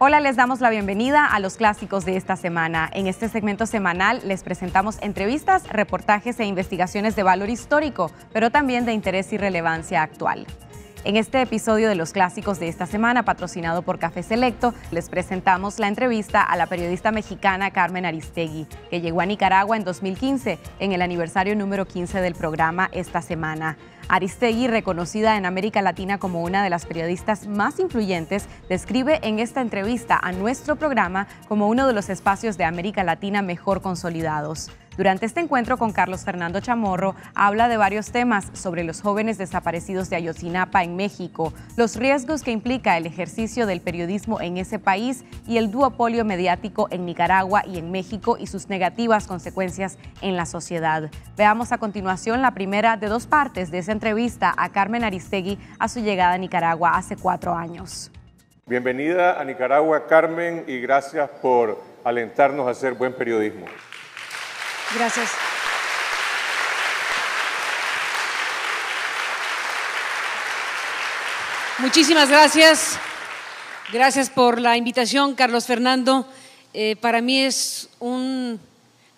Hola, les damos la bienvenida a los clásicos de esta semana. En este segmento semanal les presentamos entrevistas, reportajes e investigaciones de valor histórico, pero también de interés y relevancia actual. En este episodio de los clásicos de esta semana, patrocinado por Café Selecto, les presentamos la entrevista a la periodista mexicana Carmen Aristegui, que llegó a Nicaragua en 2015 en el aniversario número 15 del programa esta semana. Aristegui, reconocida en América Latina como una de las periodistas más influyentes, describe en esta entrevista a nuestro programa como uno de los espacios de América Latina mejor consolidados. Durante este encuentro con Carlos Fernando Chamorro, habla de varios temas sobre los jóvenes desaparecidos de Ayotzinapa en México, los riesgos que implica el ejercicio del periodismo en ese país y el duopolio mediático en Nicaragua y en México y sus negativas consecuencias en la sociedad. Veamos a continuación la primera de dos partes de esa entrevista a Carmen Aristegui a su llegada a Nicaragua hace cuatro años. Bienvenida a Nicaragua, Carmen, y gracias por alentarnos a hacer buen periodismo. Gracias. Muchísimas gracias. Gracias por la invitación, Carlos Fernando. Eh, para mí es un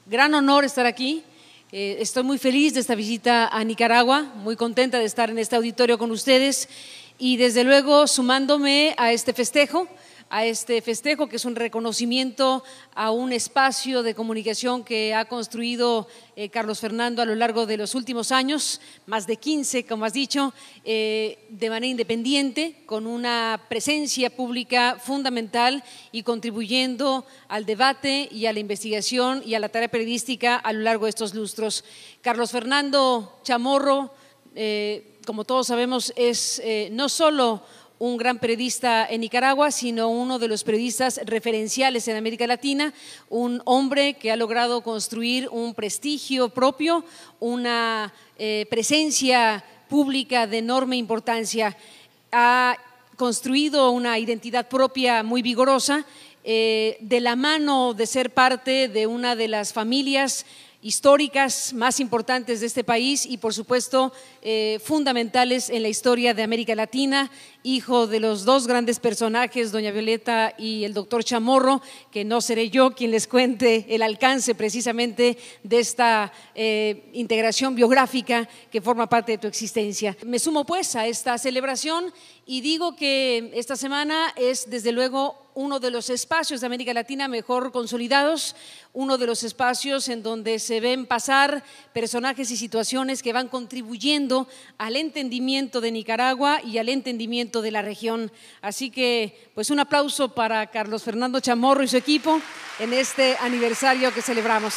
gran honor estar aquí. Eh, estoy muy feliz de esta visita a Nicaragua, muy contenta de estar en este auditorio con ustedes y desde luego sumándome a este festejo a este festejo, que es un reconocimiento a un espacio de comunicación que ha construido eh, Carlos Fernando a lo largo de los últimos años, más de 15, como has dicho, eh, de manera independiente, con una presencia pública fundamental y contribuyendo al debate y a la investigación y a la tarea periodística a lo largo de estos lustros. Carlos Fernando Chamorro, eh, como todos sabemos, es no solo un gran periodista en Nicaragua, sino uno de los periodistas referenciales en América Latina, un hombre que ha logrado construir un prestigio propio, una eh, presencia pública de enorme importancia. Ha construido una identidad propia muy vigorosa eh, de la mano de ser parte de una de las familias históricas más importantes de este país y, por supuesto, eh, fundamentales en la historia de América Latina, hijo de los dos grandes personajes, doña Violeta y el doctor Chamorro, que no seré yo quien les cuente el alcance precisamente de esta eh, integración biográfica que forma parte de tu existencia. Me sumo pues a esta celebración y digo que esta semana es desde luego uno de los espacios de América Latina mejor consolidados, uno de los espacios en donde se ven pasar personajes y situaciones que van contribuyendo al entendimiento de Nicaragua y al entendimiento de la región. Así que, pues un aplauso para Carlos Fernando Chamorro y su equipo en este aniversario que celebramos.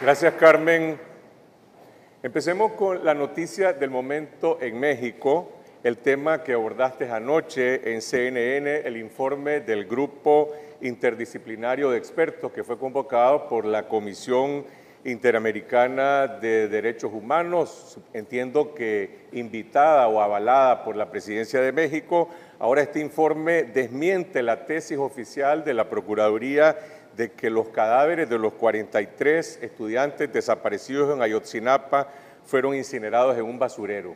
Gracias, Carmen. Empecemos con la noticia del momento en México, el tema que abordaste anoche en CNN, el informe del grupo interdisciplinario de expertos que fue convocado por la Comisión Interamericana de Derechos Humanos, entiendo que invitada o avalada por la Presidencia de México. Ahora este informe desmiente la tesis oficial de la Procuraduría de que los cadáveres de los 43 estudiantes desaparecidos en Ayotzinapa fueron incinerados en un basurero.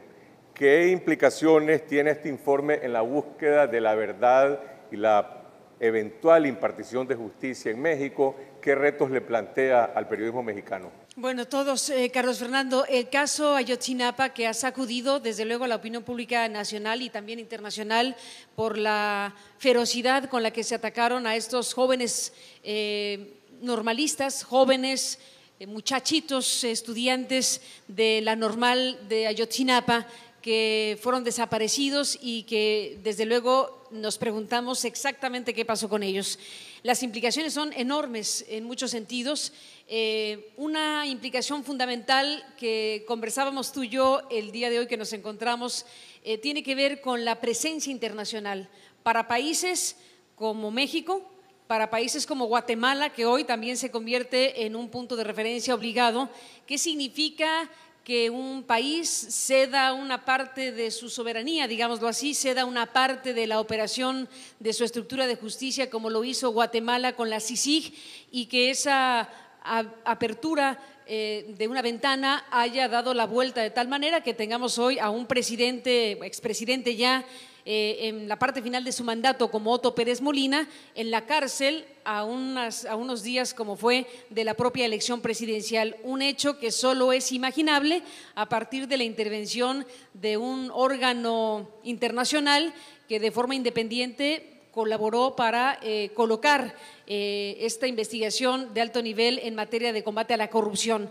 ¿Qué implicaciones tiene este informe en la búsqueda de la verdad y la eventual impartición de justicia en México ¿Qué retos le plantea al periodismo mexicano? Bueno, todos, eh, Carlos Fernando, el caso Ayotzinapa que ha sacudido desde luego a la opinión pública nacional y también internacional por la ferocidad con la que se atacaron a estos jóvenes eh, normalistas, jóvenes eh, muchachitos, estudiantes de la normal de Ayotzinapa que fueron desaparecidos y que desde luego nos preguntamos exactamente qué pasó con ellos. Las implicaciones son enormes en muchos sentidos. Eh, una implicación fundamental que conversábamos tú y yo el día de hoy que nos encontramos eh, tiene que ver con la presencia internacional para países como México, para países como Guatemala, que hoy también se convierte en un punto de referencia obligado, ¿qué significa que un país ceda una parte de su soberanía, digámoslo así, ceda una parte de la operación de su estructura de justicia, como lo hizo Guatemala con la CICIG, y que esa apertura eh, de una ventana haya dado la vuelta de tal manera que tengamos hoy a un presidente, expresidente ya eh, en la parte final de su mandato como Otto Pérez Molina, en la cárcel a, unas, a unos días como fue de la propia elección presidencial, un hecho que solo es imaginable a partir de la intervención de un órgano internacional que de forma independiente colaboró para eh, colocar eh, esta investigación de alto nivel en materia de combate a la corrupción.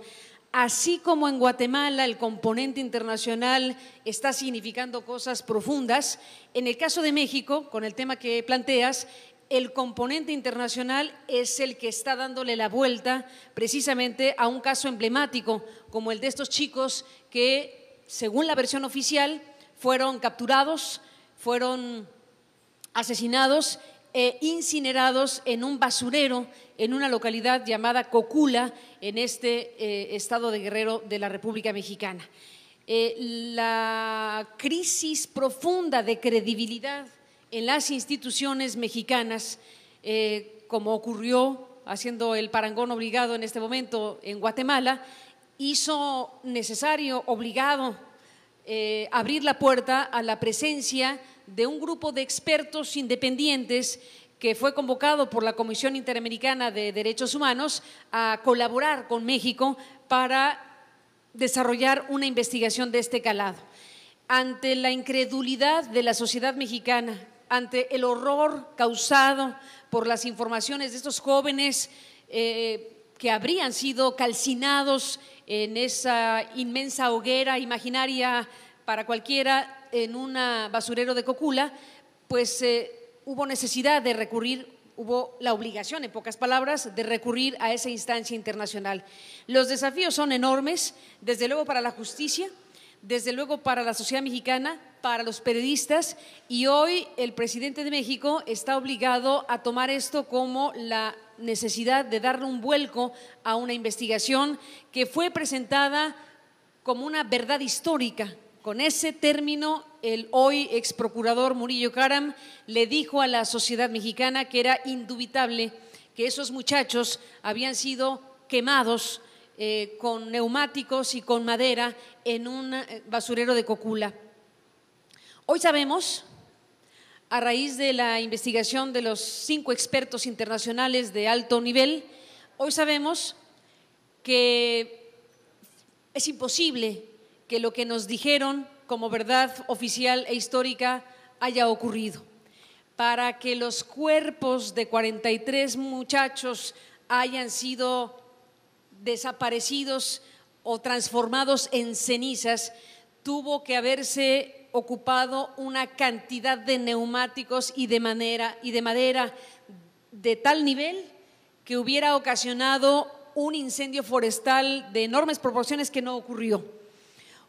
Así como en Guatemala el componente internacional está significando cosas profundas, en el caso de México, con el tema que planteas, el componente internacional es el que está dándole la vuelta precisamente a un caso emblemático como el de estos chicos que, según la versión oficial, fueron capturados, fueron asesinados e incinerados en un basurero en una localidad llamada Cocula, en este eh, estado de Guerrero de la República Mexicana. Eh, la crisis profunda de credibilidad en las instituciones mexicanas, como ocurrió haciendo el parangón obligado en este momento en Guatemala, hizo necesario, obligado, abrir la puerta a la presencia de un grupo de expertos independientes que fue convocado por la Comisión Interamericana de Derechos Humanos a colaborar con México para desarrollar una investigación de este calado. Ante la incredulidad de la sociedad mexicana, ante el horror causado por las informaciones de estos jóvenes eh, que habrían sido calcinados en esa inmensa hoguera imaginaria para cualquiera en un basurero de Cocula, pues eh, hubo necesidad de recurrir hubo la obligación, en pocas palabras, de recurrir a esa instancia internacional. Los desafíos son enormes, desde luego para la justicia, desde luego para la sociedad mexicana, para los periodistas, y hoy el presidente de México está obligado a tomar esto como la necesidad de darle un vuelco a una investigación que fue presentada como una verdad histórica con ese término, el hoy ex procurador Murillo Karam le dijo a la sociedad mexicana que era indubitable que esos muchachos habían sido quemados eh, con neumáticos y con madera en un eh, basurero de Cocula. Hoy sabemos, a raíz de la investigación de los cinco expertos internacionales de alto nivel, hoy sabemos que es imposible que lo que nos dijeron como verdad oficial e histórica haya ocurrido, para que los cuerpos de 43 muchachos hayan sido desaparecidos o transformados en cenizas, tuvo que haberse ocupado una cantidad de neumáticos y de, y de madera de tal nivel que hubiera ocasionado un incendio forestal de enormes proporciones que no ocurrió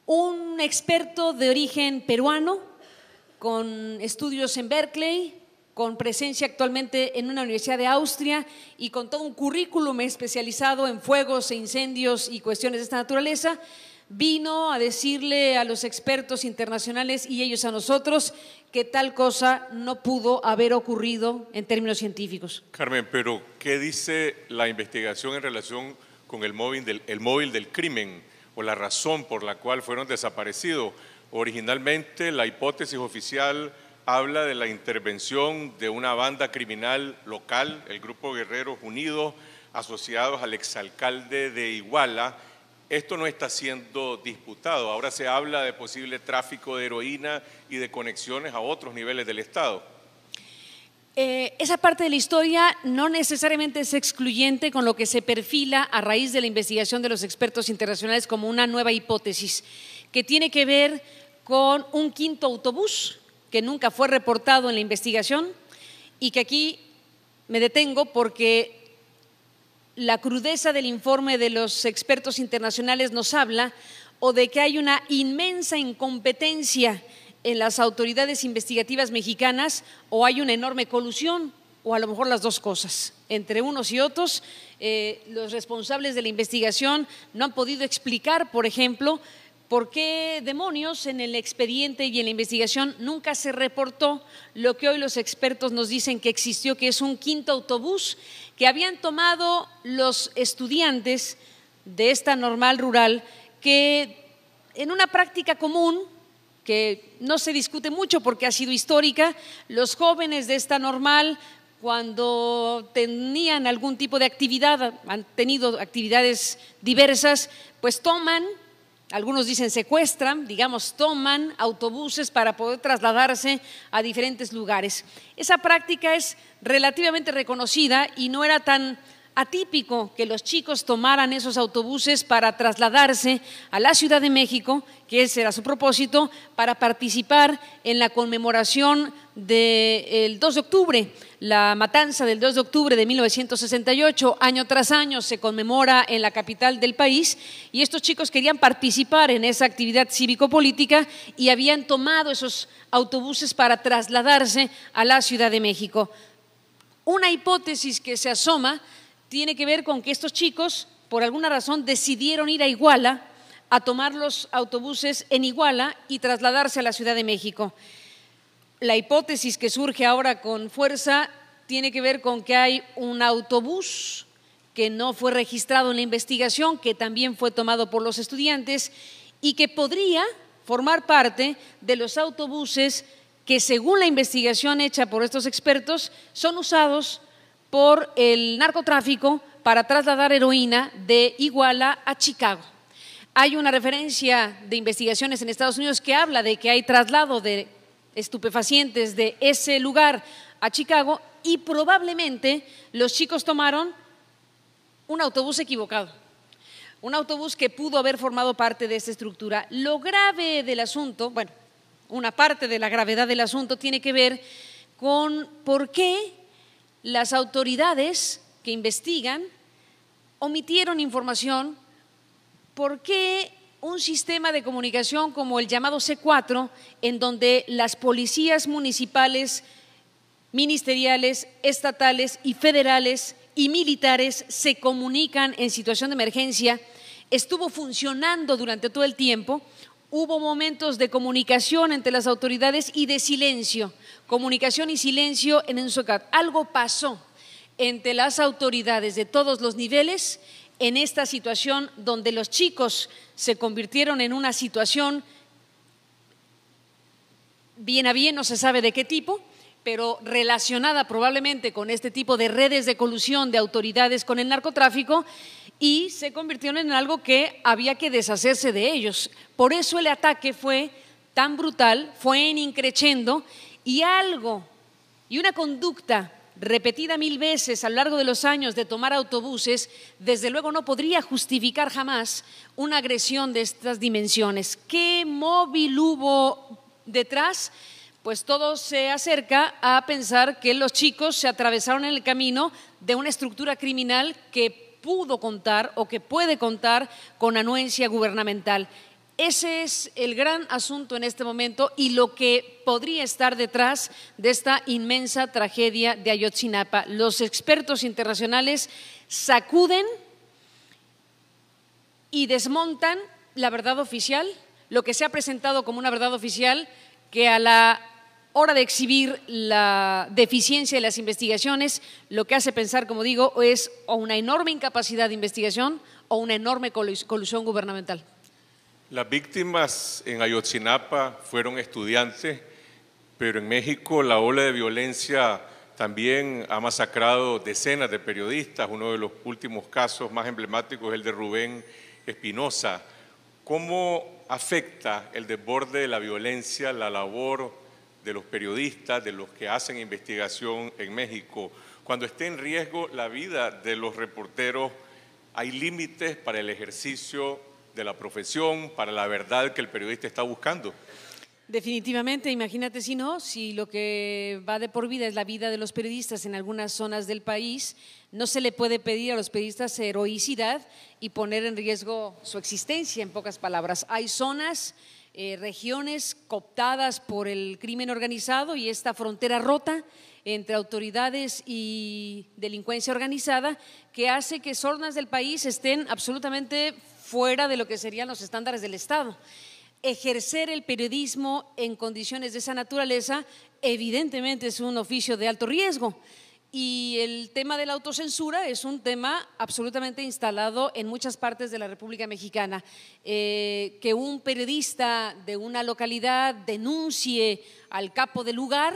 un experto de origen peruano con estudios en Berkeley, con presencia actualmente en una universidad de Austria y con todo un currículum especializado en fuegos e incendios y cuestiones de esta naturaleza, vino a decirle a los expertos internacionales y ellos a nosotros que tal cosa no pudo haber ocurrido en términos científicos. Carmen, pero ¿qué dice la investigación en relación con el móvil del, el móvil del crimen? o la razón por la cual fueron desaparecidos. Originalmente la hipótesis oficial habla de la intervención de una banda criminal local, el Grupo Guerreros Unidos, asociados al exalcalde de Iguala. Esto no está siendo disputado. Ahora se habla de posible tráfico de heroína y de conexiones a otros niveles del Estado. Eh, esa parte de la historia no necesariamente es excluyente con lo que se perfila a raíz de la investigación de los expertos internacionales como una nueva hipótesis, que tiene que ver con un quinto autobús que nunca fue reportado en la investigación y que aquí me detengo porque la crudeza del informe de los expertos internacionales nos habla o de que hay una inmensa incompetencia en las autoridades investigativas mexicanas o hay una enorme colusión o a lo mejor las dos cosas. Entre unos y otros, eh, los responsables de la investigación no han podido explicar, por ejemplo, por qué demonios en el expediente y en la investigación nunca se reportó lo que hoy los expertos nos dicen que existió, que es un quinto autobús que habían tomado los estudiantes de esta normal rural que en una práctica común que no se discute mucho porque ha sido histórica, los jóvenes de esta normal cuando tenían algún tipo de actividad, han tenido actividades diversas, pues toman, algunos dicen secuestran, digamos, toman autobuses para poder trasladarse a diferentes lugares. Esa práctica es relativamente reconocida y no era tan atípico que los chicos tomaran esos autobuses para trasladarse a la Ciudad de México, que ese era su propósito, para participar en la conmemoración del 2 de octubre, la matanza del 2 de octubre de 1968. Año tras año se conmemora en la capital del país y estos chicos querían participar en esa actividad cívico-política y habían tomado esos autobuses para trasladarse a la Ciudad de México. Una hipótesis que se asoma tiene que ver con que estos chicos, por alguna razón, decidieron ir a Iguala a tomar los autobuses en Iguala y trasladarse a la Ciudad de México. La hipótesis que surge ahora con fuerza tiene que ver con que hay un autobús que no fue registrado en la investigación, que también fue tomado por los estudiantes y que podría formar parte de los autobuses que, según la investigación hecha por estos expertos, son usados por el narcotráfico para trasladar heroína de Iguala a Chicago. Hay una referencia de investigaciones en Estados Unidos que habla de que hay traslado de estupefacientes de ese lugar a Chicago y probablemente los chicos tomaron un autobús equivocado, un autobús que pudo haber formado parte de esta estructura. Lo grave del asunto, bueno, una parte de la gravedad del asunto tiene que ver con por qué las autoridades que investigan omitieron información por qué un sistema de comunicación como el llamado C4, en donde las policías municipales, ministeriales, estatales y federales y militares se comunican en situación de emergencia, estuvo funcionando durante todo el tiempo, hubo momentos de comunicación entre las autoridades y de silencio. Comunicación y silencio en Enzocat. Algo pasó entre las autoridades de todos los niveles en esta situación donde los chicos se convirtieron en una situación bien a bien, no se sabe de qué tipo, pero relacionada probablemente con este tipo de redes de colusión de autoridades con el narcotráfico y se convirtieron en algo que había que deshacerse de ellos. Por eso el ataque fue tan brutal, fue en increchendo y algo y una conducta repetida mil veces a lo largo de los años de tomar autobuses, desde luego no podría justificar jamás una agresión de estas dimensiones. ¿Qué móvil hubo detrás? Pues todo se acerca a pensar que los chicos se atravesaron en el camino de una estructura criminal que pudo contar o que puede contar con anuencia gubernamental. Ese es el gran asunto en este momento y lo que podría estar detrás de esta inmensa tragedia de Ayotzinapa. Los expertos internacionales sacuden y desmontan la verdad oficial, lo que se ha presentado como una verdad oficial que a la hora de exhibir la deficiencia de las investigaciones, lo que hace pensar, como digo, es o una enorme incapacidad de investigación o una enorme colusión gubernamental. Las víctimas en Ayotzinapa fueron estudiantes, pero en México la ola de violencia también ha masacrado decenas de periodistas. Uno de los últimos casos más emblemáticos es el de Rubén Espinosa. ¿Cómo afecta el desborde de la violencia, la labor de los periodistas, de los que hacen investigación en México. Cuando esté en riesgo la vida de los reporteros, hay límites para el ejercicio de la profesión, para la verdad que el periodista está buscando. Definitivamente, imagínate si no, si lo que va de por vida es la vida de los periodistas en algunas zonas del país, no se le puede pedir a los periodistas heroicidad y poner en riesgo su existencia, en pocas palabras. Hay zonas eh, regiones cooptadas por el crimen organizado y esta frontera rota entre autoridades y delincuencia organizada que hace que zonas del país estén absolutamente fuera de lo que serían los estándares del Estado. Ejercer el periodismo en condiciones de esa naturaleza evidentemente es un oficio de alto riesgo. Y el tema de la autocensura es un tema absolutamente instalado en muchas partes de la República Mexicana. Eh, que un periodista de una localidad denuncie al capo de lugar,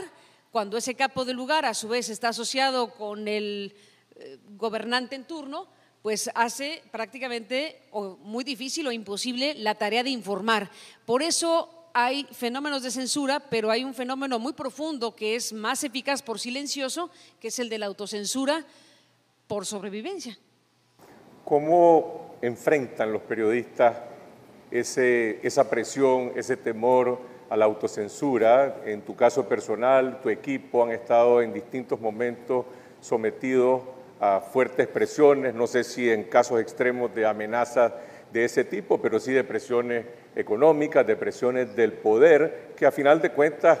cuando ese capo de lugar a su vez está asociado con el eh, gobernante en turno, pues hace prácticamente muy difícil o imposible la tarea de informar. Por eso hay fenómenos de censura, pero hay un fenómeno muy profundo que es más eficaz por silencioso, que es el de la autocensura por sobrevivencia. ¿Cómo enfrentan los periodistas esa presión, ese temor a la autocensura? En tu caso personal, tu equipo han estado en distintos momentos sometidos a fuertes presiones, no sé si en casos extremos de amenazas de ese tipo, pero sí de presiones económicas, de presiones del poder, que a final de cuentas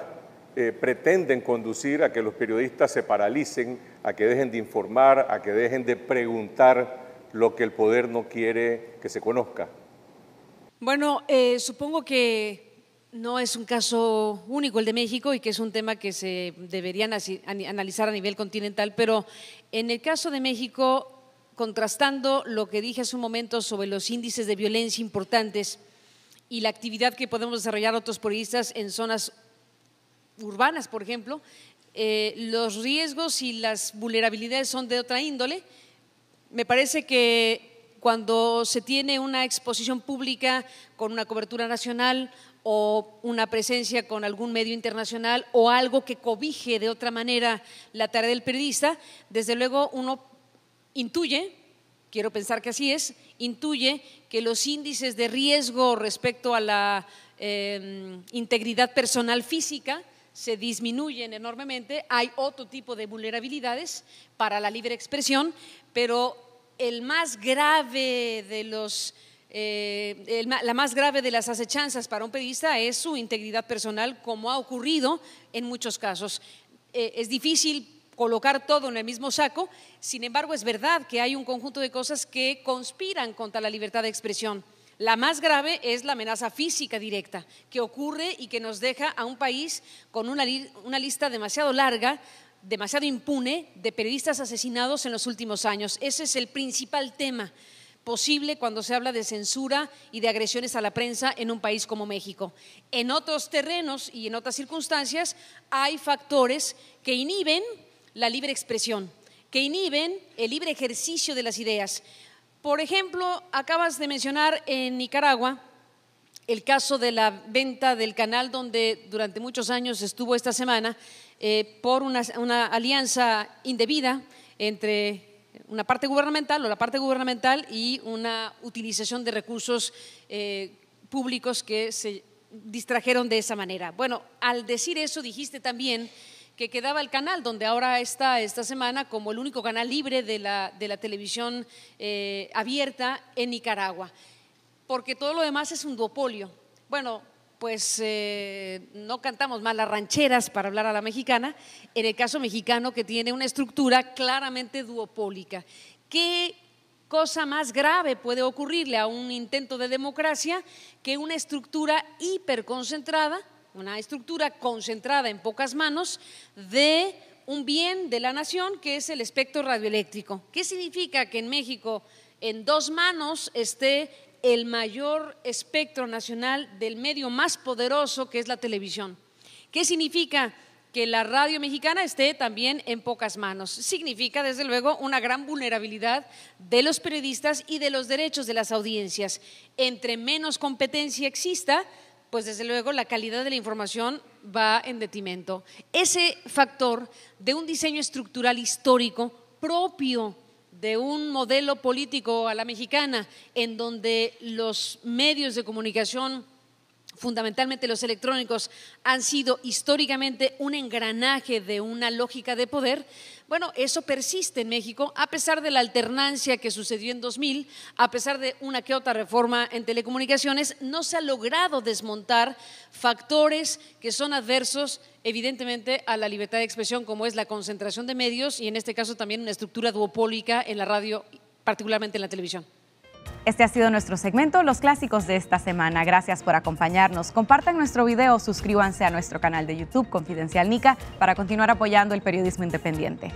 eh, pretenden conducir a que los periodistas se paralicen, a que dejen de informar, a que dejen de preguntar lo que el poder no quiere que se conozca. Bueno, eh, supongo que no es un caso único el de México y que es un tema que se debería analizar a nivel continental, pero en el caso de México contrastando lo que dije hace un momento sobre los índices de violencia importantes y la actividad que podemos desarrollar otros periodistas en zonas urbanas, por ejemplo, eh, los riesgos y las vulnerabilidades son de otra índole. Me parece que cuando se tiene una exposición pública con una cobertura nacional o una presencia con algún medio internacional o algo que cobije de otra manera la tarea del periodista, desde luego uno intuye, quiero pensar que así es, intuye que los índices de riesgo respecto a la em, integridad personal física se disminuyen enormemente. Hay otro tipo de vulnerabilidades para la libre expresión, pero el más grave de los eh, la más grave de las acechanzas para un periodista es su integridad personal, como ha ocurrido en muchos casos. Eh, es difícil colocar todo en el mismo saco. Sin embargo, es verdad que hay un conjunto de cosas que conspiran contra la libertad de expresión. La más grave es la amenaza física directa que ocurre y que nos deja a un país con una, lista demasiado larga demasiado impune de periodistas asesinados en los últimos años. Ese es el principal tema posible cuando se habla de censura y de agresiones a la prensa en un país como México. En otros terrenos y en otras circunstancias hay factores que inhiben la libre expresión, que inhiben el libre ejercicio de las ideas. Por ejemplo, acabas de mencionar en Nicaragua el caso de la venta del canal donde durante muchos años estuvo esta semana eh, por una, alianza indebida entre una parte gubernamental o la parte gubernamental y una utilización de recursos eh, públicos que se distrajeron de esa manera. Bueno, al decir eso dijiste también que quedaba el canal, donde ahora está esta semana como el único canal libre de la, televisión eh, abierta en Nicaragua, porque todo lo demás es un duopolio. Bueno, pues eh, no cantamos más las rancheras para hablar a la mexicana, en el caso mexicano que tiene una estructura claramente duopólica. ¿Qué cosa más grave puede ocurrirle a un intento de democracia que una estructura hiperconcentrada? una estructura concentrada en pocas manos de un bien de la nación que es el espectro radioeléctrico. ¿Qué significa que en México en dos manos esté el mayor espectro nacional del medio más poderoso que es la televisión? ¿Qué significa que la radio mexicana esté también en pocas manos? Significa, desde luego, una gran vulnerabilidad de los periodistas y de los derechos de las audiencias. Entre menos competencia exista, pues desde luego la calidad de la información va en detrimento. Ese factor de un diseño estructural histórico propio de un modelo político a la mexicana, en donde los medios de comunicación fundamentalmente los electrónicos, han sido históricamente un engranaje de una lógica de poder, bueno, eso persiste en México, a pesar de la alternancia que sucedió en 2000, a pesar de una que otra reforma en telecomunicaciones, no se ha logrado desmontar factores que son adversos, evidentemente, a la libertad de expresión, como es la concentración de medios y, en este caso, también una estructura duopólica en la radio, particularmente en la televisión. Este ha sido nuestro segmento Los Clásicos de esta semana. Gracias por acompañarnos. Compartan nuestro video, suscríbanse a nuestro canal de YouTube Confidencial Nica para continuar apoyando el periodismo independiente.